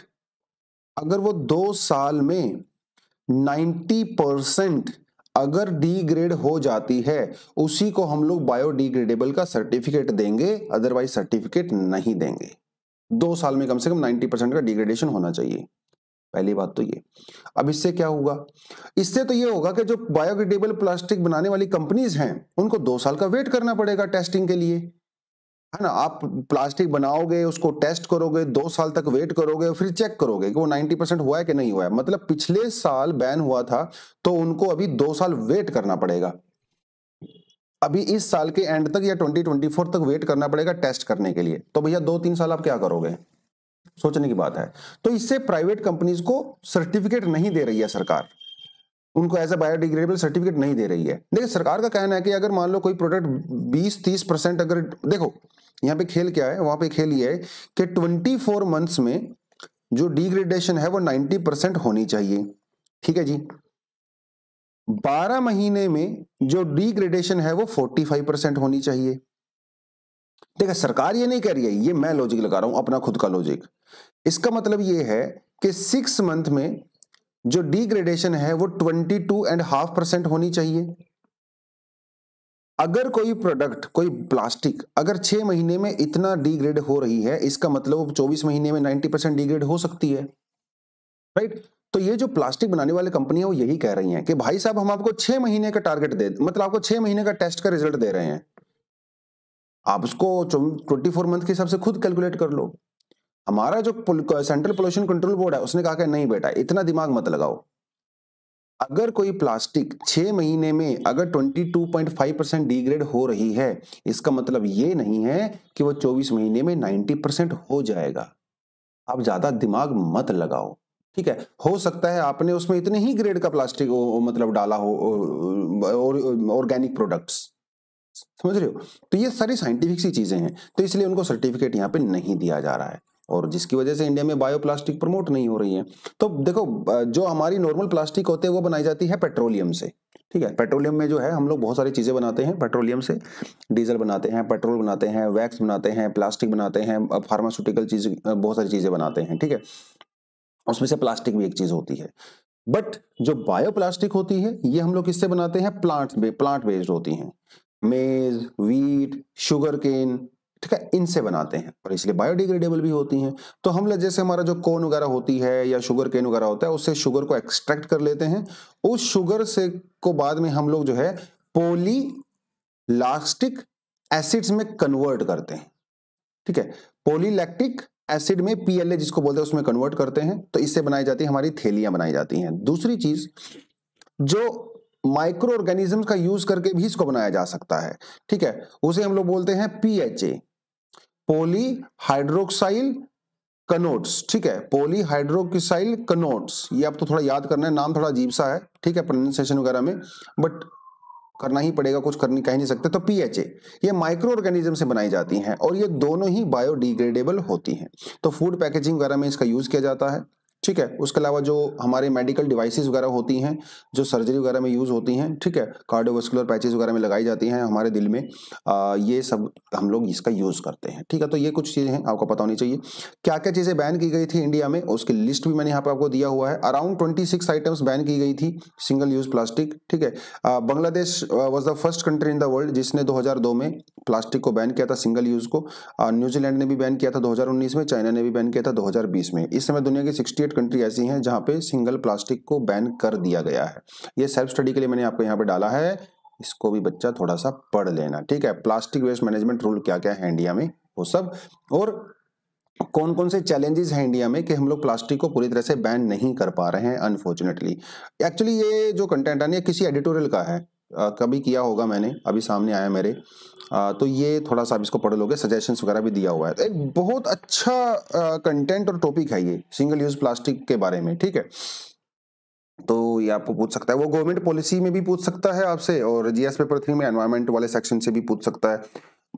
अगर वो दो साल में 90 परसेंट अगर डीग्रेड हो जाती है उसी को हम लोग बायोडिग्रेडेबल का सर्टिफिकेट देंगे अदरवाइज सर्टिफिकेट नहीं देंगे दो साल में कम से कम 90 परसेंट का डिग्रेडेशन होना चाहिए पहली बात तो ये अब इससे क्या होगा इससे तो ये होगा कि जो बायोग्रेडेबल प्लास्टिक बनाने वाली कंपनीज हैं उनको दो साल का वेट करना पड़ेगा टेस्टिंग के लिए है ना आप प्लास्टिक बनाओगे उसको टेस्ट करोगे दो साल तक वेट करोगे फिर चेक करोगे कि वो 90 परसेंट हुआ है कि नहीं हुआ है मतलब पिछले साल बैन हुआ था तो उनको अभी दो साल वेट करना पड़ेगा अभी इस साल के एंड तक या 2024 तक वेट करना पड़ेगा टेस्ट करने के लिए तो भैया दो तीन साल आप क्या करोगे सोचने की बात है तो इससे प्राइवेट कंपनीज को सर्टिफिकेट नहीं दे रही है सरकार उनको एज अ बायोडिग्रेडेबल सर्टिफिकेट नहीं दे रही है देखिए सरकार का कहना है कि अगर मान लो कोई प्रोडक्ट 20-30 परसेंट अगर देखो यहाँ पे खेल क्या है वहां पे खेल ये है कि 24 मंथ्स में जो डिग्रेडेशन है वो 90 परसेंट होनी चाहिए ठीक है जी 12 महीने में जो डिग्रेडेशन है वो 45 परसेंट होनी चाहिए ठीक है सरकार ये नहीं कह रही है ये मैं लॉजिक लगा रहा हूं अपना खुद का लॉजिक इसका मतलब ये है कि सिक्स मंथ में जो डिग्रेडेशन है वो twenty two and half percent होनी चाहिए अगर कोई प्रोडक्ट कोई प्लास्टिक अगर छह महीने में इतना डिग्रेड हो रही है इसका मतलब 24 महीने में 90 परसेंट डिग्रेड हो सकती है राइट तो ये जो प्लास्टिक बनाने वाली कंपनी है वो यही कह रही हैं कि भाई साहब हम आपको छह महीने का टारगेट दे मतलब आपको छह महीने का टेस्ट का रिजल्ट दे रहे हैं आप उसको ट्वेंटी फोर मंथ के हिसाब से खुद कैलकुलेट कर लो हमारा जो सेंट्रल पोल्यूशन कंट्रोल बोर्ड है उसने कहा कि नहीं बेटा इतना दिमाग मत लगाओ अगर कोई प्लास्टिक छह महीने में अगर 22.5 परसेंट डिग्रेड हो रही है इसका मतलब ये नहीं है कि वो 24 महीने में 90 परसेंट हो जाएगा आप ज़्यादा दिमाग मत लगाओ ठीक है हो सकता है आपने उसमें इतने ही ग्रेड का प्लास्टिक मतलब डाला हो और ऑर्गेनिक प्रोडक्ट्स समझ रहे हो तो ये सारी साइंटिफिक सी चीज़ें हैं तो इसलिए उनको सर्टिफिकेट यहाँ पे नहीं दिया जा रहा है और जिसकी वजह से इंडिया में बायो प्लास्टिक प्रमोट नहीं हो रही है तो देखो जो हमारी नॉर्मल प्लास्टिक होते हैं वो बनाई जाती है पेट्रोलियम से ठीक है पेट्रोलियम में जो है हम लोग बहुत सारी चीज़ें बनाते हैं पेट्रोलियम से डीजल बनाते हैं पेट्रोल बनाते हैं वैक्स बनाते हैं प्लास्टिक बनाते हैं फार्मास्यूटिकल चीज़ बहुत सारी चीज़ें बनाते हैं ठीक है उसमें से प्लास्टिक भी एक चीज़ होती है बट जो बायो प्लास्टिक होती है ये हम लोग किससे बनाते हैं प्लांट बे, प्लांट बेस्ड होती हैं मेज वीट शुगर केन ठीक है इनसे बनाते हैं और इसलिए बायोडिग्रेडेबल भी होती हैं तो हम लोग जैसे हमारा जो कोन वगैरह होती है या शुगर केन वगैरह होता है उससे शुगर को एक्सट्रैक्ट कर लेते हैं उस शुगर से को बाद में हम लोग जो है पोली लास्टिक एसिड्स में कन्वर्ट करते हैं ठीक है पोलीलैक्टिक एसिड में पीएलए जिसको बोलते हैं उसमें कन्वर्ट करते हैं तो इससे बनाई जाती है हमारी थैलियां बनाई जाती हैं दूसरी चीज जो माइक्रो ऑर्गेनिज्म का यूज करके भी इसको बनाया जा सकता है ठीक है उसे हम लोग बोलते हैं पीएचए पोलीहाइड्रोक्साइल कनोट्स ठीक है पोलीहाइड्रोक्साइल कनोट्स ये आपको तो थोड़ा याद करना है नाम थोड़ा अजीब सा है ठीक है प्रोनाउंसिएशन वगैरह में बट करना ही पड़ेगा कुछ करने कह नहीं सकते तो पीएचए ये माइक्रो ऑर्गेनिज्म से बनाई जाती हैं और ये दोनों ही बायोडिग्रेडेबल होती हैं तो फूड पैकेजिंग वगैरह में इसका यूज किया जाता है ठीक है उसके अलावा जो हमारे मेडिकल डिवाइसेस वगैरह होती हैं जो सर्जरी वगैरह में यूज़ होती हैं ठीक है कार्डोवेस्कुलर पैचेस वगैरह में लगाई जाती हैं हमारे दिल में आ, ये सब हम लोग इसका यूज़ करते हैं ठीक है तो ये कुछ चीज़ें हैं आपको पता होनी चाहिए क्या क्या चीज़ें बैन की गई थी इंडिया में उसकी लिस्ट भी मैंने यहाँ पर आपको दिया हुआ है around twenty six items ban की गई थी सिंगल यूज़ प्लास्टिक ठीक है Bangladesh was the first country in the world जिसने दो में प्लास्टिक को बैन किया था सिंगल यूज़ को न्यूजीलैंड ने भी बैन किया था दो में चाइना ने भी बैन किया था दो में इस समय दुनिया की सिक्सटी 38 कंट्री ऐसी हैं जहां पे सिंगल प्लास्टिक को बैन कर दिया गया है ये सेल्फ स्टडी के लिए मैंने आपको यहाँ पे डाला है इसको भी बच्चा थोड़ा सा पढ़ लेना ठीक है प्लास्टिक वेस्ट मैनेजमेंट रूल क्या क्या है इंडिया में वो सब और कौन कौन से चैलेंजेस हैं इंडिया में कि हम लोग प्लास्टिक को पूरी तरह से बैन नहीं कर पा रहे हैं अनफॉर्चुनेटली एक्चुअली ये जो कंटेंट है ना किसी एडिटोरियल का है कभी किया होगा मैंने अभी सामने आया मेरे आ, तो ये थोड़ा सा इसको पढ़ लोगे सजेशन वगैरह भी दिया हुआ है एक बहुत अच्छा कंटेंट और टॉपिक है ये सिंगल यूज प्लास्टिक के बारे में ठीक है तो ये आपको पूछ सकता है वो गवर्नमेंट पॉलिसी में भी पूछ सकता है आपसे और जीएस पेपर थ्री में एनवायरमेंट वाले सेक्शन से भी पूछ सकता है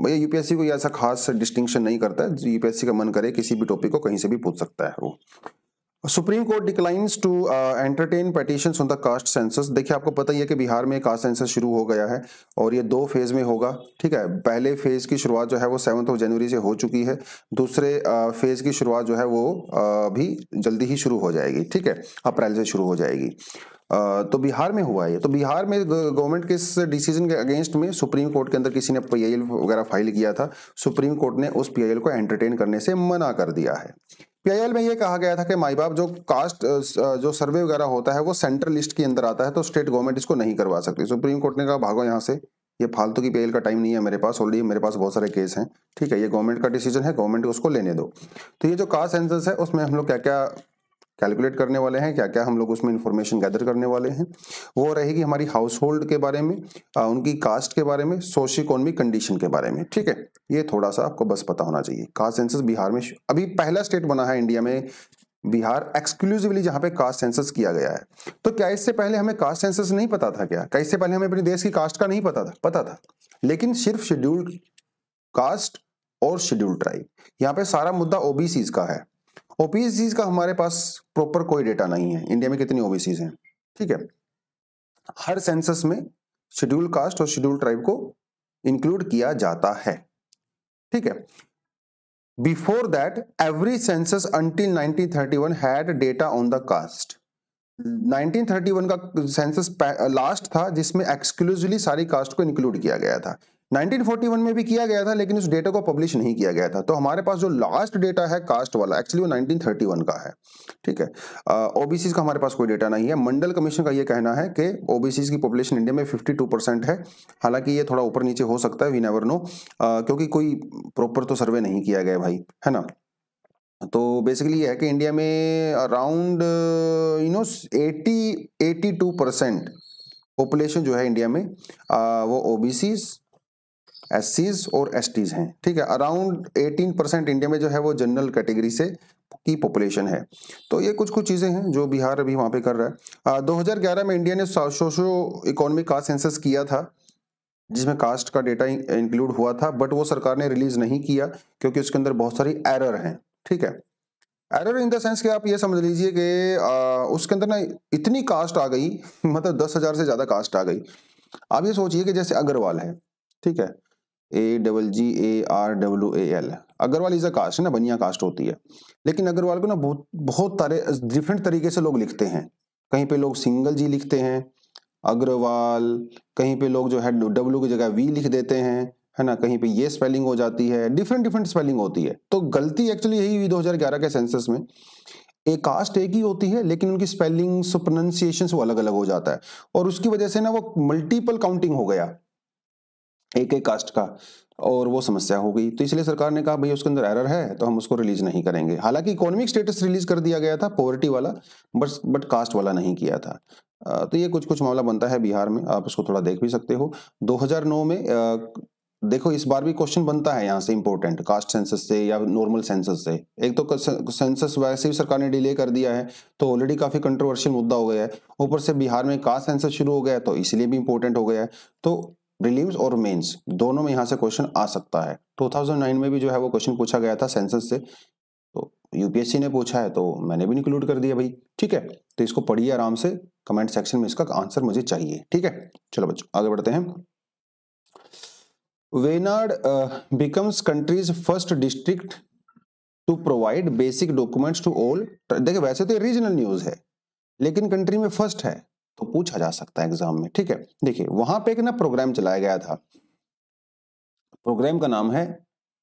भैया यूपीएससी को ऐसा खास डिस्टिंक्शन नहीं करता है यूपीएससी का मन करे किसी भी टॉपिक को कहीं से भी पूछ सकता है वो supreme court declines to entertain petition on the caste census देखिए आपको पता ही है कि बिहार में कास्ट सेंसस शुरू हो गया है और ये दो फेज में होगा ठीक है पहले फेज की शुरुआत जो है वो सेवन्थ ऑफ जनवरी से हो चुकी है दूसरे uh, फेज की शुरुआत जो है वो uh, भी जल्दी ही शुरू हो जाएगी ठीक है अप्रैल से शुरू हो जाएगी uh, तो बिहार में हुआ है तो बिहार में गवर्नमेंट के इस डिसीजन के अगेंस्ट में सुप्रीम कोर्ट के अंदर किसी ने पी वगैरह फाइल किया था सुप्रीम कोर्ट ने उस पी को एंटरटेन करने से मना कर दिया है पीआईएल में ये कहा गया था कि माई बाप जो कास्ट जो सर्वे वगैरह होता है वो सेंट्रल लिस्ट के अंदर आता है तो स्टेट गवर्नमेंट इसको नहीं करवा सकती सुप्रीम कोर्ट ने कहा भागो यहाँ से ये फालतू की पीएल का टाइम नहीं है मेरे पास ऑलरेडी मेरे पास बहुत सारे केस हैं ठीक है ये गवर्नमेंट का डिसीजन है गवर्नमेंट उसको लेने दो तो ये जो कास्ट सेंसस है उसमें हम लोग क्या क्या कैलकुलेट करने वाले हैं क्या क्या हम लोग उसमें इन्फॉर्मेशन गैदर करने वाले हैं वो रहेगी हमारी हाउस होल्ड के बारे में आ, उनकी कास्ट के बारे में सोशो इकोनॉमिक कंडीशन के बारे में ठीक है ये थोड़ा सा आपको बस पता होना चाहिए कास्ट सेंसस बिहार में अभी पहला स्टेट बना है इंडिया में बिहार एक्सक्लूसिवली जहां पे कास्ट सेंसस किया गया है तो क्या इससे पहले हमें कास्ट सेंसस नहीं पता था क्या क्या इससे पहले हमें अपने देश की कास्ट का नहीं पता था पता था लेकिन सिर्फ शेड्यूल्ड कास्ट और शेड्यूल ट्राइब यहाँ पे सारा मुद्दा ओबीसी का है ओबीसीज का हमारे पास प्रॉपर कोई डेटा नहीं है इंडिया में कितनी ओबीसीज हैं ठीक है हर सेंसस में शेड्यूल कास्ट और शेड्यूल ट्राइब को इंक्लूड किया जाता है ठीक है before that every census until 1931 had data on the caste 1931 का सेंसस लास्ट था जिसमें एक्सक्लूसिवली सारी कास्ट को इंक्लूड किया गया था 1941 में भी किया गया था लेकिन उस डेटा को पब्लिश नहीं किया गया था तो हमारे पास जो लास्ट डेटा है कास्ट वाला एक्चुअली वो 1931 का है ठीक है ओबीसी का हमारे पास कोई डेटा नहीं है मंडल कमीशन का ये कहना है कि ओबीसी की पॉपुलेशन इंडिया में 52 परसेंट है हालांकि ये थोड़ा ऊपर नीचे हो सकता है वी नेवर नो क्योंकि कोई प्रॉपर तो सर्वे नहीं किया गया भाई है ना तो बेसिकली ये है कि इंडिया में around you know eighty eighty two population जो है इंडिया में आ, वो ओबीसी एस और एस हैं ठीक है अराउंड 18 परसेंट इंडिया में जो है वो जनरल कैटेगरी से की पॉपुलेशन है तो ये कुछ कुछ चीज़ें हैं जो बिहार अभी वहाँ पे कर रहा है दो uh, में इंडिया ने सोशो इकोनॉमिक कास्ट सेंसस किया था जिसमें कास्ट का डेटा इंक्लूड हुआ था बट वो सरकार ने रिलीज नहीं किया क्योंकि उसके अंदर बहुत सारी एरर हैं ठीक है एरर इन द सेंस कि आप ये समझ लीजिए कि उसके अंदर ना इतनी कास्ट आ गई मतलब दस हज़ार से ज़्यादा कास्ट आ गई आप ये सोचिए कि जैसे अग्रवाल है ठीक है A double G A R W A L Agarwal is a caste है ना बनिया कास्ट होती है लेकिन अग्रवाल को ना बहुत बहुत सारे डिफरेंट तरीके से लोग लिखते हैं कहीं पे लोग सिंगल जी लिखते हैं अग्रवाल कहीं पे लोग जो है डब्ल्यू की जगह वी लिख देते हैं है ना कहीं पे ये स्पेलिंग हो जाती है डिफरेंट डिफरेंट स्पेलिंग होती है तो गलती एक्चुअली यही हुई ग्यारह के सेंसस में एक कास्ट एक ही होती है लेकिन उनकी स्पेलिंग प्रोनाउंसिएशन वो अलग अलग हो जाता है और उसकी वजह से ना वो मल्टीपल काउंटिंग हो गया एक एक कास्ट का और वो समस्या हो गई तो इसलिए सरकार ने कहा भाई उसके अंदर एरर है तो हम उसको रिलीज नहीं करेंगे हालांकि इकोनॉमिक स्टेटस रिलीज कर दिया गया था पॉवर्टी वाला बट बट कास्ट वाला नहीं किया था तो ये कुछ कुछ मामला बनता है बिहार में आप उसको थोड़ा देख भी सकते हो 2009 में देखो इस बार भी क्वेश्चन बनता है यहाँ से इम्पोर्टेंट कास्ट सेंसस से या नॉर्मल सेंसस से एक तो सेंसस वैसे भी सरकार ने डिले कर दिया है तो ऑलरेडी काफ़ी कंट्रोवर्शियल मुद्दा हो गया है ऊपर से बिहार में कास्ट सेंसस शुरू हो गया है तो इसलिए भी इम्पोर्टेंट हो गया है तो रिलीव्स और रिमेन्स दोनों में यहाँ से क्वेश्चन आ सकता है 2009 में भी जो है वो क्वेश्चन पूछा गया था सेंसस से तो यूपीएससी ने पूछा है तो मैंने भी इंक्लूड कर दिया भाई ठीक है तो इसको पढ़िए आराम से कमेंट सेक्शन में इसका आंसर मुझे चाहिए ठीक है चलो बच्चों आगे बढ़ते हैं Wayanad becomes country's first district to provide basic documents to all देखिए वैसे तो ये रीजनल न्यूज है लेकिन कंट्री में फर्स्ट है तो पूछा जा सकता है एग्जाम में ठीक है देखिए वहां पे एक ना प्रोग्राम चलाया गया था प्रोग्राम का नाम है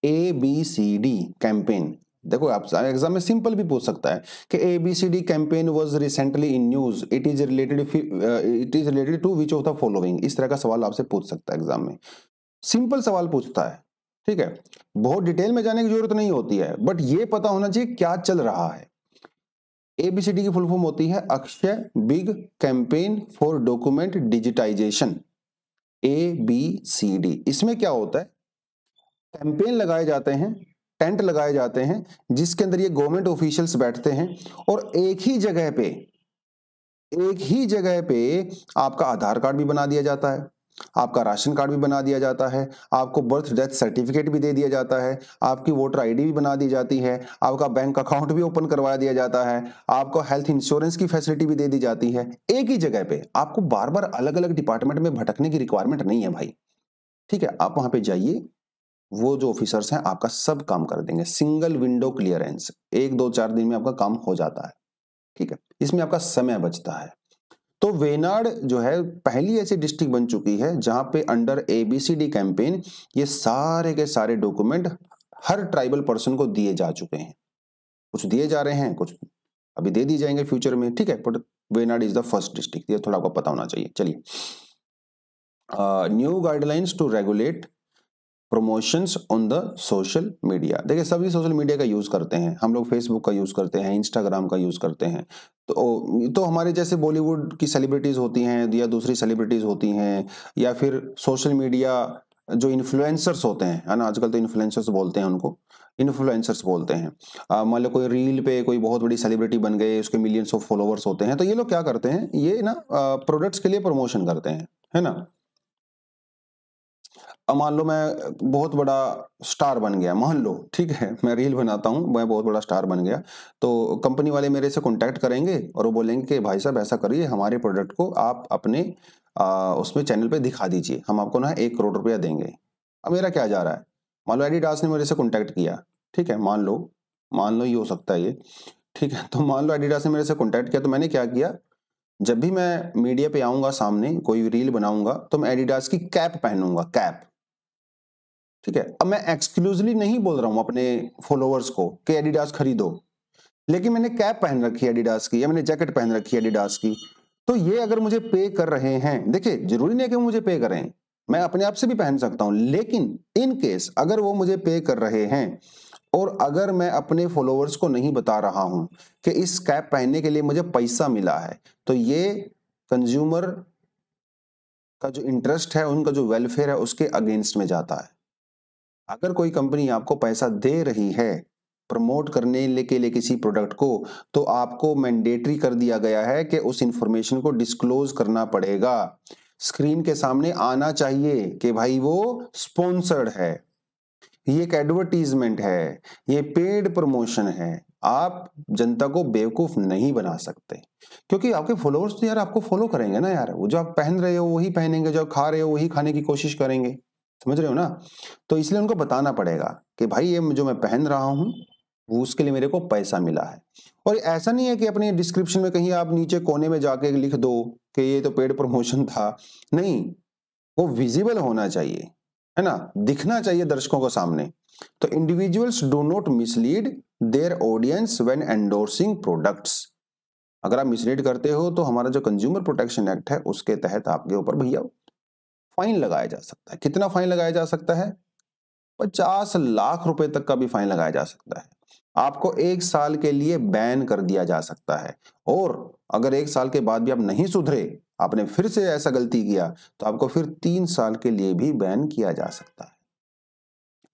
A B C D campaign देखो आप एग्जाम में सिंपल भी पूछ सकता है कि A B C D campaign was recently in news it is related it is related to which of the following इस तरह का सवाल आपसे पूछ सकता है एग्जाम में सिंपल सवाल पूछता है ठीक है बहुत डिटेल में जाने की जरूरत नहीं होती है बट ये पता होना चाहिए क्या चल रहा है एबीसीडी की फुल फॉर्म होती है Akshay big campaign for document digitisation A B C D इसमें क्या होता है कैंपेन लगाए जाते हैं टेंट लगाए जाते हैं जिसके अंदर ये गवर्नमेंट ऑफिशियल्स बैठते हैं और एक ही जगह पे एक ही जगह पे आपका आधार कार्ड भी बना दिया जाता है आपका राशन कार्ड भी बना दिया जाता है आपको बर्थ डेथ सर्टिफिकेट भी दे दिया जाता है आपकी वोटर आईडी भी बना दी जाती है आपका बैंक अकाउंट भी ओपन करवा दिया जाता है आपको हेल्थ इंश्योरेंस की फैसिलिटी भी दे दी जाती है एक ही जगह पे आपको बार बार अलग अलग डिपार्टमेंट में भटकने की रिक्वायरमेंट नहीं है भाई ठीक है आप वहां पर जाइए वो जो ऑफिसर्स हैं आपका सब काम कर देंगे सिंगल विंडो क्लियरेंस एक दो चार दिन में आपका काम हो जाता है ठीक है इसमें आपका समय बचता है तो वेनाड जो है पहली ऐसी डिस्ट्रिक्ट बन चुकी है जहां पे अंडर एबीसीडी कैंपेन ये सारे के सारे डॉक्यूमेंट हर ट्राइबल पर्सन को दिए जा चुके हैं कुछ दिए जा रहे हैं कुछ अभी दे दिए जाएंगे फ्यूचर में ठीक है but Wayanad is the first district ये थोड़ा आपको पता होना चाहिए चलिए new guidelines to regulate promotions on the social media देखिए सभी सोशल मीडिया का यूज़ करते हैं हम लोग फेसबुक का यूज़ करते हैं इंस्टाग्राम का यूज़ करते हैं तो तो हमारे जैसे बॉलीवुड की सेलिब्रिटीज़ होती हैं या दूसरी सेलिब्रिटीज़ होती हैं या फिर सोशल मीडिया जो इन्फ्लुएंसर्स होते हैं है ना आजकल तो इन्फ्लुएंसर्स बोलते हैं उनको इन्फ्लुएंसर्स बोलते हैं मान लो कोई रील पे कोई बहुत बड़ी सेलिब्रिटी बन गए उसके मिलियंस ऑफ फॉलोवर्स होते हैं तो ये लोग क्या करते हैं ये ना प्रोडक्ट्स के लिए प्रमोशन करते हैं है ना मान लो मैं बहुत बड़ा स्टार बन गया मान लो ठीक है मैं रील बनाता हूँ मैं बहुत बड़ा स्टार बन गया तो कंपनी वाले मेरे से कॉन्टैक्ट करेंगे और वो बोलेंगे कि भाई साहब ऐसा करिए हमारे प्रोडक्ट को आप अपने आ, उसमें चैनल पे दिखा दीजिए हम आपको ना एक करोड़ रुपया देंगे अब मेरा क्या जा रहा है मान लो एडिडास ने मेरे से कॉन्टैक्ट किया ठीक है मान लो मान लो ये हो सकता है ये ठीक है तो मान लो एडिडास ने मेरे से कॉन्टैक्ट किया तो मैंने क्या किया जब भी मैं मीडिया पे आऊँगा सामने कोई रील बनाऊँगा तो मैं एडिडास की कैप पहनूंगा कैप ठीक है अब मैं एक्सक्लूसिवली नहीं बोल रहा हूं अपने फॉलोअर्स को कि एडिडास खरीदो लेकिन मैंने कैप पहन रखी है एडिडास की या मैंने जैकेट पहन रखी है एडिडास की तो ये अगर मुझे पे कर रहे हैं देखिए जरूरी नहीं है कि मुझे पे करें मैं अपने आप से भी पहन सकता हूं लेकिन इन केस अगर वो मुझे पे कर रहे हैं और अगर मैं अपने फॉलोअर्स को नहीं बता रहा हूं कि इस कैप पहनने के लिए मुझे पैसा मिला है तो ये कंज्यूमर का जो इंटरेस्ट है उनका जो वेलफेयर है उसके अगेंस्ट में जाता है अगर कोई कंपनी आपको पैसा दे रही है प्रमोट करने के लिए किसी प्रोडक्ट को तो आपको मैंडेटरी कर दिया गया है कि उस इंफॉर्मेशन को डिस्क्लोज करना पड़ेगा स्क्रीन के सामने आना चाहिए कि भाई वो स्पॉन्सर्ड है ये एक एडवर्टीजमेंट है ये पेड प्रमोशन है आप जनता को बेवकूफ नहीं बना सकते क्योंकि आपके फॉलोअर्स तो यार आपको फॉलो करेंगे ना यार वो जो आप पहन रहे हो वही पहनेंगे जो खा रहे हो वही खाने की कोशिश करेंगे समझ रहे हो ना तो इसलिए उनको बताना पड़ेगा कि भाई ये जो मैं पहन रहा हूँ वो उसके लिए मेरे को पैसा मिला है और ऐसा नहीं है कि अपने डिस्क्रिप्शन में कहीं आप नीचे कोने में जाके लिख दो कि ये तो पेड प्रमोशन था नहीं वो विजिबल होना चाहिए है ना दिखना चाहिए दर्शकों को सामने तो individuals do not mislead their audience when endorsing products अगर आप मिसलीड करते हो तो हमारा जो कंज्यूमर प्रोटेक्शन एक्ट है उसके तहत आपके ऊपर भैया फाइन लगाया जा सकता है कितना फाइन लगाया जा सकता है पचास लाख रुपए तक का भी फाइन लगाया जा सकता है आपको एक साल के लिए बैन कर दिया जा सकता है और अगर एक साल के बाद भी आप नहीं सुधरे आपने फिर से ऐसा गलती किया तो आपको फिर तीन साल के लिए भी बैन किया जा सकता है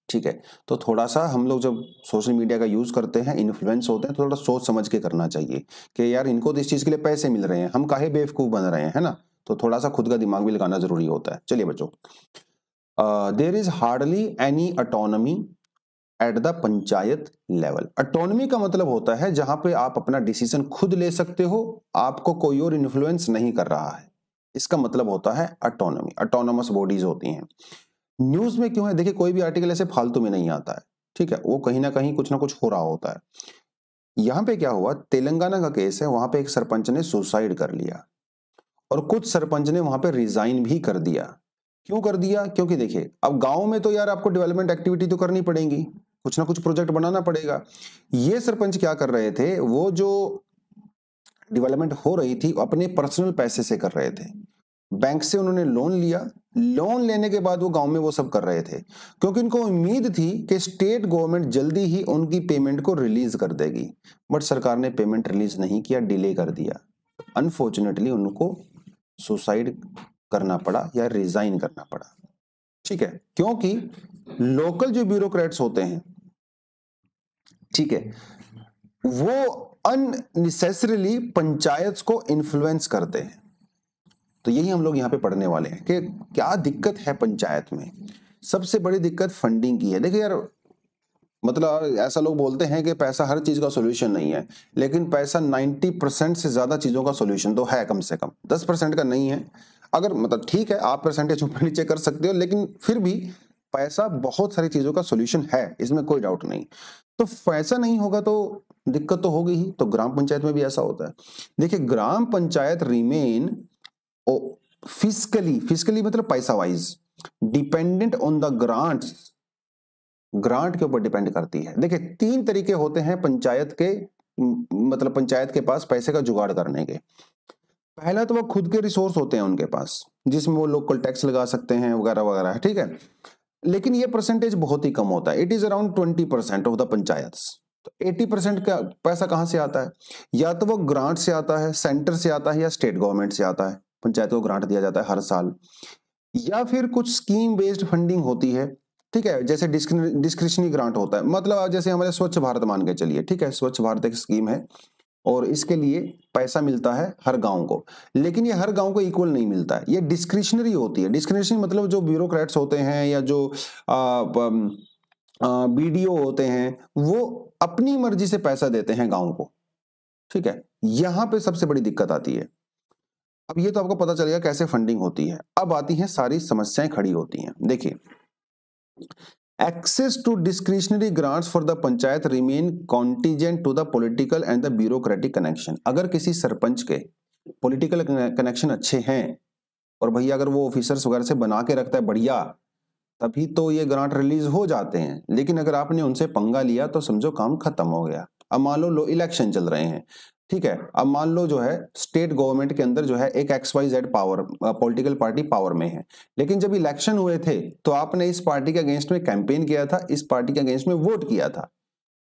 ठीक है तो थोड़ा सा हम लोग जब सोशल मीडिया का यूज़ करते हैं इन्फ्लुएंस होते हैं तो थोड़ा सोच समझ के करना चाहिए कि यार इनको तो इस चीज़ के लिए पैसे मिल रहे हैं हम काहे बेवकूफ़ बन रहे हैं है ना तो थोड़ा सा खुद का दिमाग भी लगाना जरूरी होता है चलिए बच्चों there is hardly any autonomy at the panchayat level autonomy का मतलब होता है जहां पे आप अपना डिसीजन खुद ले सकते हो आपको कोई और इन्फ्लुएंस नहीं कर रहा है इसका मतलब होता है अटोनमी अटोनमस बॉडीज होती हैं न्यूज में क्यों है देखिए कोई भी आर्टिकल ऐसे फालतू में नहीं आता है ठीक है वो कहीं ना कहीं कुछ ना कुछ हो रहा होता है यहां पे क्या हुआ तेलंगाना का केस है वहां पे एक सरपंच ने सुसाइड कर लिया और कुछ सरपंच ने वहां पे रिजाइन भी कर दिया क्यों कर दिया क्योंकि देखिए अब गांव में तो यार आपको डेवलपमेंट एक्टिविटी तो करनी पड़ेगी कुछ ना कुछ प्रोजेक्ट बनाना पड़ेगा ये सरपंच क्या कर रहे थे वो जो डेवलपमेंट हो रही थी अपने पर्सनल पैसे से कर रहे थे बैंक से उन्होंने लोन लिया लोन लेने के बाद वो गांव में वो सब कर रहे थे क्योंकि उनको उम्मीद थी कि स्टेट गवर्नमेंट जल्दी ही उनकी पेमेंट को रिलीज कर देगी बट सरकार ने पेमेंट रिलीज नहीं किया डिले कर दिया अनफॉर्चुनेटली उनको सुसाइड करना पड़ा या रिजाइन करना पड़ा ठीक है क्योंकि लोकल जो ब्यूरोक्रेट्स होते हैं ठीक है वो अननेसेसरीली पंचायत को इन्फ्लुएंस करते हैं तो यही हम लोग यहां पे पढ़ने वाले हैं कि क्या दिक्कत है पंचायत में सबसे बड़ी दिक्कत फंडिंग की है देखिए यार मतलब ऐसा लोग बोलते हैं कि पैसा हर चीज़ का सोल्यूशन नहीं है लेकिन पैसा 90 परसेंट से ज़्यादा चीज़ों का सोल्यूशन तो है कम से कम 10 परसेंट का नहीं है अगर मतलब ठीक है आप परसेंटेज ऊपर नीचे कर सकते हो लेकिन फिर भी पैसा बहुत सारी चीज़ों का सोल्यूशन है इसमें कोई डाउट नहीं तो पैसा नहीं होगा तो दिक्कत तो होगी ही तो ग्राम पंचायत में भी ऐसा होता है देखिए gram panchayat remain physically physically मतलब पैसा wise dependent on the grants grant के ऊपर डिपेंड करती है देखिए तीन तरीके होते हैं पंचायत के मतलब पंचायत के पास पैसे का जुगाड़ करने के पहला तो वो खुद के रिसोर्स होते हैं उनके पास जिसमें वो लोकल टैक्स लगा सकते हैं वगैरह वगैरह ठीक है लेकिन ये परसेंटेज बहुत ही कम होता है it is around twenty percent of the panchayat तो एटी परसेंट का पैसा कहाँ से आता है या तो वो ग्रांट से आता है सेंटर से आता है या स्टेट गवर्नमेंट से आता है पंचायत को ग्रांट दिया जाता है हर साल या फिर कुछ स्कीम बेस्ड फंडिंग होती है ठीक है जैसे डिस्क्रिप्शनी ग्रांट होता है मतलब जैसे हमारे स्वच्छ भारत मान के चलिए ठीक है स्वच्छ भारत एक स्कीम है और इसके लिए पैसा मिलता है हर गांव को लेकिन ये हर गांव को इक्वल नहीं मिलता है ये डिस्क्रिशनरी होती है डिस्क्रिशनरी मतलब जो ब्यूरोक्रेट्स होते हैं या जो बी होते हैं वो अपनी मर्जी से पैसा देते हैं गांव को ठीक है यहां पे सबसे बड़ी दिक्कत आती है अब ये तो आपको पता चलेगा कैसे फंडिंग होती है अब आती है सारी समस्याएं खड़ी होती हैं देखिए access to discretionary grants for the panchayat remain contingent to the political and the bureaucratic connection अगर किसी सरपंच के पोलिटिकल कनेक्शन अच्छे हैं और भैया अगर वो ऑफिसर्स वगैरह से बना के रखता है बढ़िया तभी तो ये ग्रांट रिलीज हो जाते हैं लेकिन अगर आपने उनसे पंगा लिया तो समझो काम खत्म हो गया अब मान लो लो इलेक्शन चल रहे हैं ठीक है अब मान लो जो है स्टेट गवर्नमेंट के अंदर जो है एक X Y Z power political party power में है लेकिन जब इलेक्शन हुए थे तो आपने इस पार्टी के अगेंस्ट में कैंपेन किया था इस पार्टी के अगेंस्ट में वोट किया था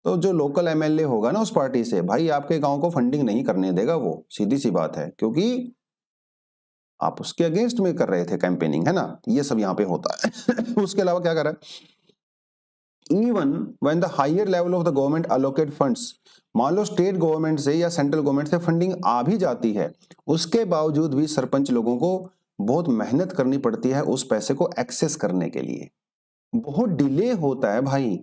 तो जो लोकल एमएलए होगा ना उस पार्टी से भाई आपके गांव को फंडिंग नहीं करने देगा वो सीधी सी बात है क्योंकि आप उसके अगेंस्ट में कर रहे थे कैंपेनिंग है ना ये सब यहाँ पे होता है उसके अलावा क्या कर रहा है even when the higher level of the government allocate funds मान लो स्टेट गवर्नमेंट से या सेंट्रल गवर्नमेंट से फंडिंग आ भी जाती है उसके बावजूद भी सरपंच लोगों को बहुत मेहनत करनी पड़ती है उस पैसे को एक्सेस करने के लिए बहुत डिले होता है भाई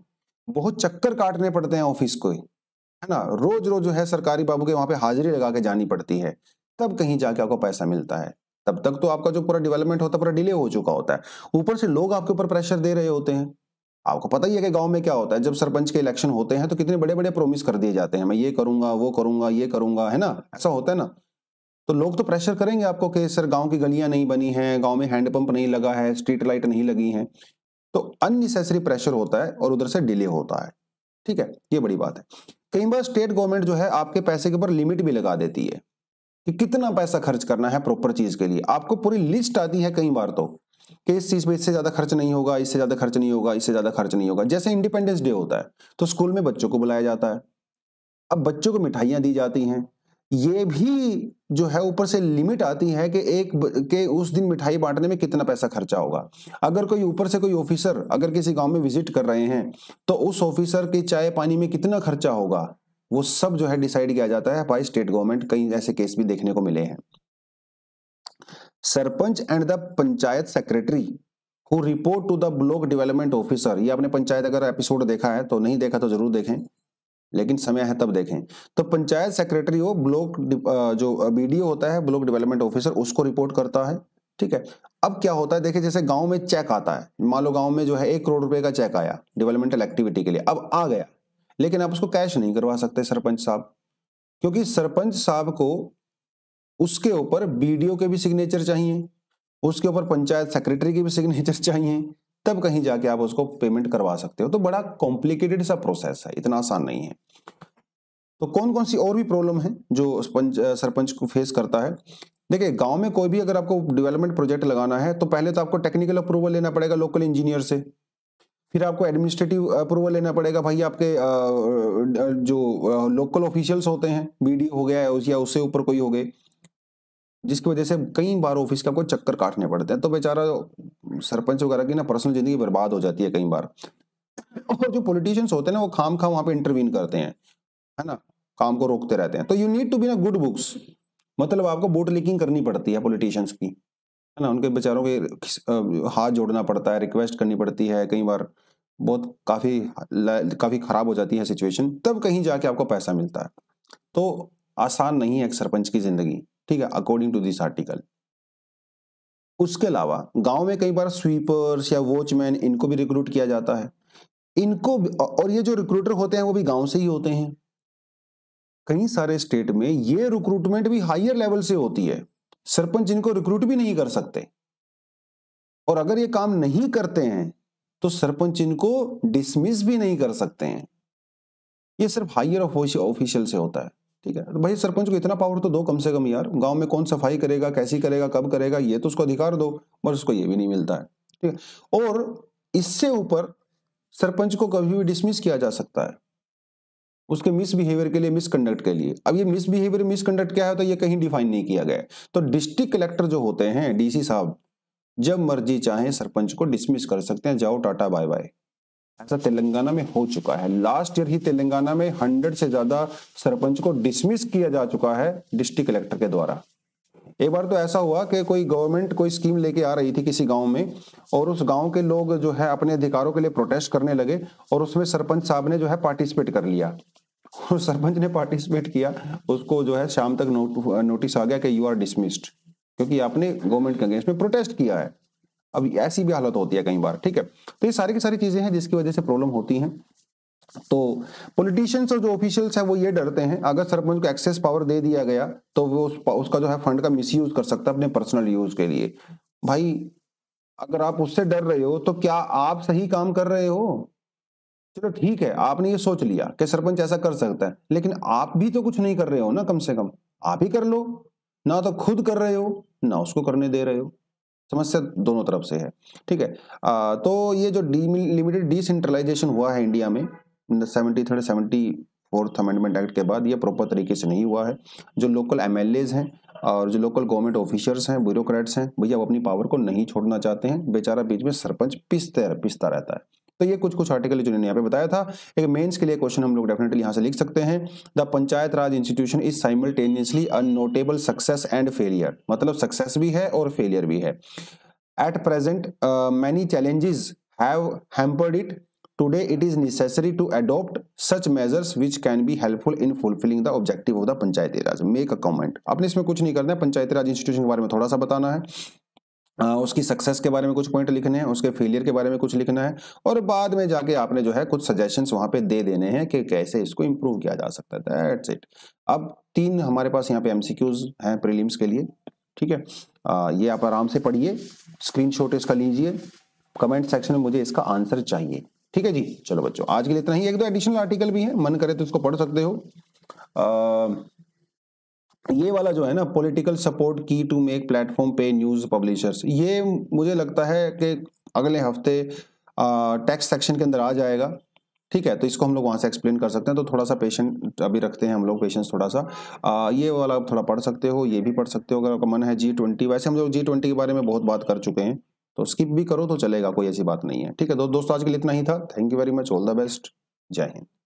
बहुत चक्कर काटने पड़ते हैं ऑफिस को है ना रोज रोज जो है सरकारी बाबू के वहां पे हाजिरी लगा के जानी पड़ती है तब कहीं जाके आपको पैसा मिलता है तब तक तो आपका जो पूरा डेवलपमेंट होता है पूरा डिले हो चुका होता है ऊपर से लोग आपके ऊपर प्रेशर दे रहे होते हैं आपको पता ही है कि गांव में क्या होता है जब सरपंच के इलेक्शन होते हैं तो कितने बड़े बड़े प्रोमिस कर दिए जाते हैं मैं ये करूंगा वो करूंगा ये करूंगा है ना ऐसा होता है ना तो लोग तो प्रेशर करेंगे आपको कि सर गांव की गलियां नहीं बनी हैं गांव में हैंडपंप नहीं लगा है स्ट्रीट लाइट नहीं लगी है तो अननेसेसरी प्रेशर होता है और उधर से डिले होता है ठीक है ये बड़ी बात है कई बार स्टेट गवर्नमेंट जो है आपके पैसे के ऊपर लिमिट भी लगा देती है कि कितना पैसा खर्च करना है प्रॉपर चीज के लिए आपको पूरी लिस्ट आती है कई बार तो कि इस चीज़ पे इससे ज़्यादा खर्च नहीं होगा इससे ज़्यादा खर्च नहीं होगा इससे ज़्यादा खर्च नहीं होगा जैसे इंडिपेंडेंस डे होता है तो स्कूल में बच्चों को बुलाया जाता है अब बच्चों को मिठाइयाँ दी जाती हैं ये भी जो है ऊपर से लिमिट आती है कि एक के उस दिन मिठाई बांटने में कितना पैसा खर्चा होगा अगर कोई ऊपर से कोई ऑफिसर अगर किसी गांव में विजिट कर रहे हैं तो उस ऑफिसर के चाय पानी में कितना खर्चा होगा वो सब जो है डिसाइड किया जाता है बाई स्टेट गवर्नमेंट कई ऐसे केस भी देखने को मिले हैं sarpanch and the panchayat secretary who report to the block development officer ये आपने पंचायत अगर एपिसोड देखा है तो नहीं देखा तो जरूर देखें लेकिन समय है तब देखें तो पंचायत सेक्रेटरी वो ब्लॉक जो बीडीओ होता है ब्लॉक डेवलपमेंट ऑफिसर उसको रिपोर्ट करता है ठीक है अब क्या होता है देखिए जैसे गांव में चेक आता है मान लो गांव में जो है एक करोड़ रुपए का चेक आया डेवलपमेंटल एक्टिविटी के लिए अब आ गया लेकिन आप उसको कैश नहीं करवा सकते सरपंच साहब क्योंकि सरपंच साहब को उसके ऊपर बीडीओ के भी सिग्नेचर चाहिए उसके ऊपर पंचायत सेक्रेटरी के भी सिग्नेचर चाहिए तब कहीं जाके आप उसको पेमेंट करवा सकते हो तो बड़ा कॉम्प्लिकेटेड सा प्रोसेस है इतना आसान नहीं है तो कौन कौन सी और भी प्रॉब्लम है जो सरपंच को फेस करता है देखिए गांव में कोई भी अगर आपको डेवलपमेंट प्रोजेक्ट लगाना है तो पहले तो आपको टेक्निकल अप्रूवल लेना पड़ेगा लोकल इंजीनियर से फिर आपको एडमिनिस्ट्रेटिव अप्रूवल लेना पड़ेगा भाई आपके जो लोकल ऑफिशियल्स होते हैं बीडी हो गया है या उससे ऊपर कोई हो गए जिसकी वजह से कई बार ऑफिस का कोई चक्कर काटने पड़ते हैं तो बेचारा सरपंच वगैरह की ना पर्सनल जिंदगी बर्बाद हो जाती है कई बार और जो पॉलिटिशियंस होते हैं ना वो खाम खा वहां पर इंटरवीन करते हैं है ना काम को रोकते रहते हैं तो यू नीड टू बी ना गुड बुक्स मतलब आपको बोट लीकिंग करनी पड़ती है पॉलिटिशियंस की है ना उनके बेचारों के हाथ जोड़ना पड़ता है रिक्वेस्ट करनी पड़ती है कई बार बहुत काफ़ी काफ़ी ख़राब हो जाती है सिचुएशन तब कहीं जाके आपको पैसा मिलता है तो आसान नहीं है एक सरपंच की ज़िंदगी ठीक है अकॉर्डिंग टू दिस आर्टिकल उसके अलावा गांव में कई बार स्वीपर्स या वॉचमैन इनको भी रिक्रूट किया जाता है इनको और ये जो रिक्रूटर होते हैं वो भी गांव से ही होते हैं कई सारे स्टेट में ये रिक्रूटमेंट भी हायर लेवल से होती है सरपंच इनको रिक्रूट भी नहीं कर सकते और अगर ये काम नहीं करते हैं तो सरपंच इनको डिसमिस भी नहीं कर सकते हैं ये सिर्फ हायर ऑफिशियल से होता है ठीक है तो भाई सरपंच को इतना पावर तो दो कम से कम यार गांव में कौन सफाई करेगा कैसी करेगा कब करेगा ये तो उसको अधिकार दो पर उसको ये भी नहीं मिलता है ठीक है और इससे ऊपर सरपंच को कभी भी डिसमिस किया जा सकता है उसके मिसबिहेवियर के लिए मिसकंडक्ट के लिए अब ये मिसबिहेवियर मिसकंडक्ट क्या है तो ये कहीं डिफाइन नहीं किया गया तो डिस्ट्रिक्ट कलेक्टर जो होते हैं डीसी साहब जब मर्जी चाहे सरपंच को डिसमिस कर सकते हैं जाओ टाटा बाय बाय ऐसा तेलंगाना में हो चुका है लास्ट ईयर ही तेलंगाना में हंड्रेड से ज्यादा सरपंच को डिसमिस किया जा चुका है डिस्ट्रिक्ट कलेक्टर के द्वारा एक बार तो ऐसा हुआ कि कोई गवर्नमेंट कोई स्कीम लेके आ रही थी किसी गांव में और उस गांव के लोग जो है अपने अधिकारों के लिए प्रोटेस्ट करने लगे और उसमें सरपंच साहब ने जो है पार्टिसिपेट कर लिया सरपंच ने पार्टिसिपेट किया उसको जो है शाम तक नोटिस आ गया कि यू आर डिसमिस्ड क्योंकि आपने गवर्नमेंट के अगेंस्ट में प्रोटेस्ट किया है अब ऐसी भी हालत होती है कई बार ठीक है तो ये सारी की सारी चीजें हैं जिसकी वजह से प्रॉब्लम होती हैं तो पॉलिटिशियंस और जो ऑफिशियल्स हैं वो ये डरते हैं अगर सरपंच को एक्सेस पावर दे दिया गया तो वो उस, उसका जो है फंड का मिस यूज कर सकता है अपने पर्सनल यूज के लिए भाई अगर आप उससे डर रहे हो तो क्या आप सही काम कर रहे हो चलो ठीक है आपने ये सोच लिया कि सरपंच ऐसा कर सकता है लेकिन आप भी तो कुछ नहीं कर रहे हो ना कम से कम आप ही कर लो ना तो खुद कर रहे हो ना उसको करने दे रहे हो समस्या दोनों तरफ से है ठीक है आ, तो ये जो डी लिमिटेड डिसेंट्रलाइजेशन हुआ है इंडिया में seventy third seventy fourth amendment act के बाद ये प्रॉपर तरीके से नहीं हुआ है जो लोकल एम हैं और जो लोकल गवर्नमेंट ऑफिसर्स हैं ब्यूरोक्रेट्स हैं भैया वो अपनी पावर को नहीं छोड़ना चाहते हैं बेचारा बीच में सरपंच पिसते पिसता रहता है तो ये कुछ कुछ आर्टिकल जो यहाँ पे बताया था एक मेंस के लिए क्वेश्चन हम लोग डेफिनेटली यहाँ से लिख सकते हैं the panchayat raj institution is simultaneously a notable success and failure मतलब सक्सेस भी है और फेलियर भी है at present many challenges have hampered it today it is necessary to adopt such measures which can be helpful in fulfilling the objective of the panchayati raj make a comment अपने इसमें कुछ नहीं करना है पंचायती राज इंस्टीट्यूशन के बारे में थोड़ा सा बताना है उसकी सक्सेस के बारे में कुछ पॉइंट लिखने हैं उसके फेलियर के बारे में कुछ लिखना है और बाद में जाके आपने जो है कुछ सजेशंस वहां पे दे देने हैं कि कैसे इसको इम्प्रूव किया जा सकता है दैट्स इट अब तीन हमारे पास यहाँ पे एमसीक्यूज हैं प्रीलिम्स के लिए ठीक है आ, ये आप आराम से पढ़िए शॉट इसका लीजिए कमेंट सेक्शन में मुझे इसका आंसर चाहिए ठीक है जी चलो बच्चों आज के लिए इतना ही एक दो एडिशनल आर्टिकल भी है मन करे तो उसको पढ़ सकते हो अः ये वाला जो है ना पॉलिटिकल सपोर्ट की टू मेक प्लेटफॉर्म पे न्यूज़ पब्लिशर्स ये मुझे लगता है कि अगले हफ्ते टैक्स सेक्शन के अंदर आ जाएगा ठीक है तो इसको हम लोग वहाँ से एक्सप्लेन कर सकते हैं तो थोड़ा सा पेशेंट अभी रखते हैं हम लोग पेशेंस थोड़ा सा आ, ये वाला आप थोड़ा पढ़ सकते हो ये भी पढ़ सकते हो अगर आपका मन है जी ट्वेंटी वैसे हम लोग जी ट्वेंटी के बारे में बहुत बात कर चुके हैं तो स्किप भी करो तो चलेगा कोई ऐसी बात नहीं है ठीक है तो दोस्तों आज के लिए इतना ही था thank you very much all the best जय हिंद